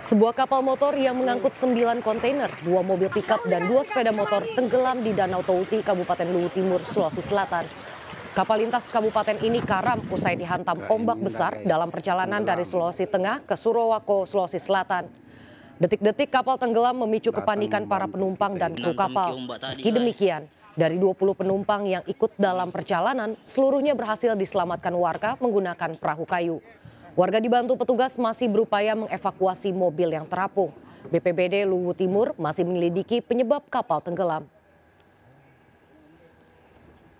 Sebuah kapal motor yang mengangkut sembilan kontainer, dua mobil pickup dan dua sepeda motor tenggelam di Danau Tauti, Kabupaten Luwu Timur, Sulawesi Selatan. Kapal lintas kabupaten ini karam usai dihantam ombak besar dalam perjalanan dari Sulawesi Tengah ke Surowako, Sulawesi Selatan. Detik-detik kapal tenggelam memicu kepanikan para penumpang dan kru kapal. Meski demikian, dari 20 penumpang yang ikut dalam perjalanan, seluruhnya berhasil diselamatkan warga menggunakan perahu kayu. Warga dibantu petugas masih berupaya mengevakuasi mobil yang terapung. BPBD Luwu Timur masih menyelidiki penyebab kapal tenggelam.